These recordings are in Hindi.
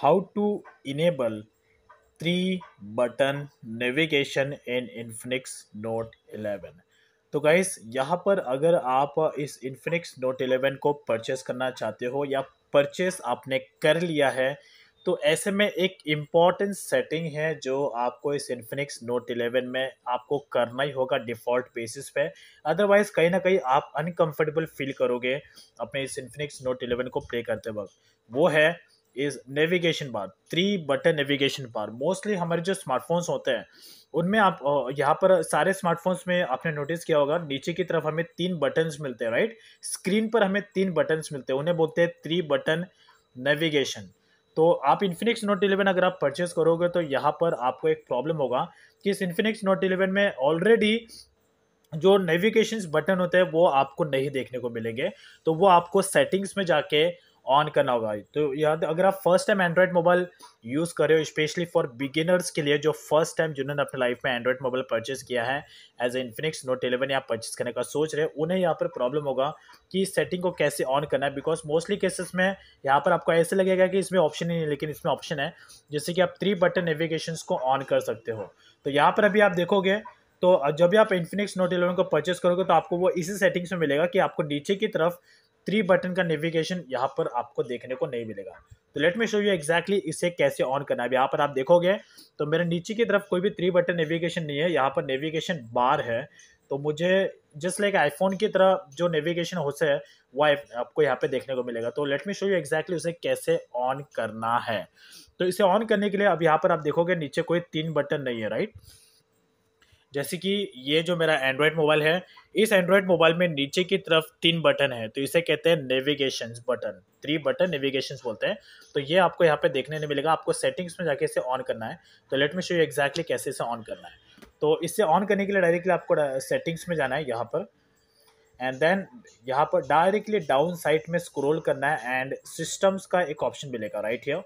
how to enable three button navigation in Infinix Note 11 तो गाइस यहाँ पर अगर आप इस इन्फिनिक्स नोट 11 को परचेस करना चाहते हो या परचेस आपने कर लिया है तो ऐसे में एक इम्पॉर्टेंट सेटिंग है जो आपको इस इन्फिनिक्स नोट 11 में आपको करना ही होगा डिफ़ॉल्ट बेसिस पे अदरवाइज़ कहीं ना कहीं आप अनकंफर्टेबल फील करोगे अपने इस इन्फिनिक्स नोट 11 को प्ले करते वक्त वो है is navigation bar three button navigation bar mostly हमारे जो स्मार्टफोन्स होते हैं उनमें आप यहाँ पर सारे स्मार्टफोन्स में आपने नोटिस किया होगा नीचे की तरफ हमें तीन बटन्स मिलते हैं राइट स्क्रीन पर हमें तीन बटन्स मिलते हैं उन्हें बोलते हैं थ्री बटन नेविगेशन तो आप इन्फिनिक्स नोट इलेवन अगर आप परचेस करोगे तो यहाँ पर आपको एक प्रॉब्लम होगा कि इस इन्फिनिक्स नोट इलेवन में ऑलरेडी जो नेविगेशन बटन होते हैं वो आपको नहीं देखने को मिलेंगे तो वो आपको सेटिंग्स में जाके ऑन करना होगा तो याद तो अगर आप first time Android mobile use कर रहे हो स्पेशली फॉर बिगिनर्स के लिए जो फर्स्ट टाइम जिन्होंने अपने लाइफ में एंड्रॉयड मोबाइल परचेस किया है as a Infinix note eleven या परचेस करने का सोच रहे हो उन्हें यहाँ पर प्रॉब्लम होगा कि सेटिंग को कैसे ऑन करना है बिकॉज मोस्टली केसेस में यहाँ पर आपको ऐसे लगेगा कि इसमें ऑप्शन ही नहीं लेकिन इसमें ऑप्शन है जैसे कि आप थ्री बटन नेविगेशन को ऑन कर सकते हो तो यहाँ पर अभी आप देखोगे तो जब भी आप इन्फिनिक्स नोट इलेवन को परचेस करोगे तो आपको वो इसी सेटिंग्स में मिलेगा कि आपको नीचे की तरफ थ्री बटन का नेविगेशन यहाँ पर आपको देखने को नहीं मिलेगा तो let me show you exactly इसे कैसे ऑन करना है यहाँ पर आप देखोगे तो मेरे नीचे की तरफ कोई भी थ्री बटन नेविगेशन नहीं है यहाँ पर नेविगेशन बार है तो मुझे जस्ट लाइक आईफोन की तरह जो नेविगेशन होता है वो आपको यहाँ पे देखने को मिलेगा तो let me show you exactly उसे कैसे ऑन करना है तो इसे ऑन करने के लिए अब यहाँ पर आप देखोगे नीचे कोई तीन बटन नहीं है राइट right? जैसे कि ये जो मेरा एंड्रॉयड मोबाइल है इस एंड्रॉयड मोबाइल में नीचे की तरफ तीन बटन है तो इसे कहते हैं navigation button three button navigation बोलते हैं तो ये आपको यहाँ पे देखने नहीं मिलेगा आपको सेटिंग्स में जाके इसे ऑन करना है तो let me show you exactly कैसे इसे ऑन करना है तो इसे ऑन करने के लिए डायरेक्टली आपको सेटिंग्स में जाना है यहाँ पर एंड देन यहाँ पर डायरेक्टली डाउन साइड में स्क्रोल करना है एंड सिस्टम्स का एक ऑप्शन मिलेगा राइट यो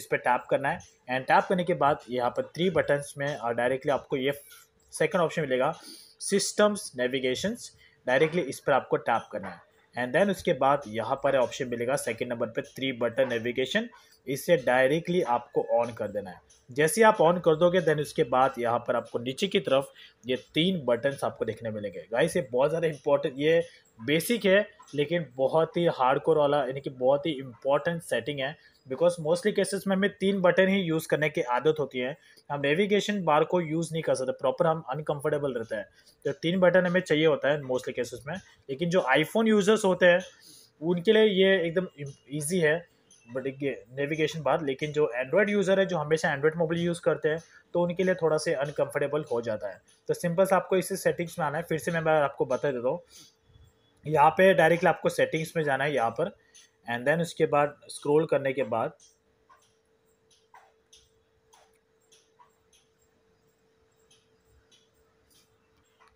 इस पर टैप करना है एंड टैप करने के बाद यहाँ पर थ्री बटन्स में डायरेक्टली uh, आपको ये सेकेंड ऑप्शन मिलेगा सिस्टम्स नेविगेशन डायरेक्टली इस पर आपको टैप करना है एंड देन उसके बाद यहाँ पर ऑप्शन मिलेगा सेकेंड नंबर पर थ्री बटन नेविगेशन इसे डायरेक्टली आपको ऑन कर देना है जैसे आप ऑन कर दोगे देन उसके बाद यहाँ पर आपको नीचे की तरफ ये तीन बटन आपको देखने मिलेंगे गाइस ये बहुत ज़्यादा इंपॉर्टेंट ये बेसिक है लेकिन बहुत ही हार्डकोर वाला यानी कि बहुत ही इंपॉर्टेंट सेटिंग है बिकॉज मोस्टली केसेस में हमें तीन बटन ही यूज़ करने की आदत होती है हम नेविगेशन बार को यूज़ नहीं कर सकते प्रॉपर हम अनकंफर्टेबल रहते हैं तो तीन बटन हमें चाहिए होता है मोस्टली केसेस में लेकिन जो आईफोन यूज़र्स होते हैं उनके लिए ये एकदम ईजी है बट नेविगेशन बार लेकिन जो एंड्रॉयड यूज़र है जो हमेशा एंड्रॉयड मोबाइल यूज़ करते हैं तो उनके लिए थोड़ा से अनकम्फर्टेबल हो जाता है तो सिंपल से आपको इसी सेटिंग्स में आना है फिर से मैं आपको बता देता हूँ यहाँ पे डायरेक्टली आपको सेटिंग्स में जाना है यहाँ पर एंड देन उसके बाद स्क्रॉल करने के बाद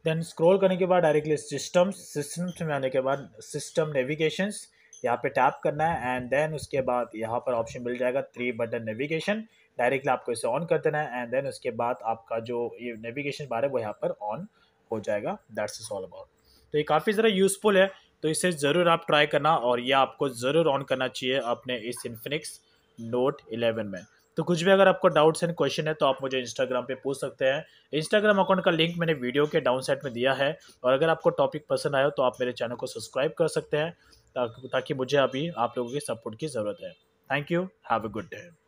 देन स्क्रॉल करने के बाद डायरेक्टली सिस्टम्स सिस्टम्स में आने के बाद सिस्टम नेविगेशंस यहाँ पे टैप करना है एंड देन उसके बाद यहाँ पर ऑप्शन मिल जाएगा थ्री बटन नेविगेशन डायरेक्टली आपको इसे ऑन कर देना है एंड देन उसके बाद आपका जो ये नेविगेशन बार है वो यहाँ पर ऑन हो जाएगा दैट्स इज ऑल अबाउट तो ये काफ़ी ज़रा यूज़फुल है तो इसे ज़रूर आप ट्राई करना और यह आपको ज़रूर ऑन करना चाहिए अपने इस इन्फिनिक्स नोट 11 में तो कुछ भी अगर आपको डाउट्स एंड क्वेश्चन है तो आप मुझे इंस्टाग्राम पे पूछ सकते हैं इंस्टाग्राम अकाउंट का लिंक मैंने वीडियो के डाउन साइड में दिया है और अगर आपको टॉपिक पसंद आया तो आप मेरे चैनल को सब्सक्राइब कर सकते हैं ताकि मुझे अभी आप लोगों की सपोर्ट की ज़रूरत है thank you have a good day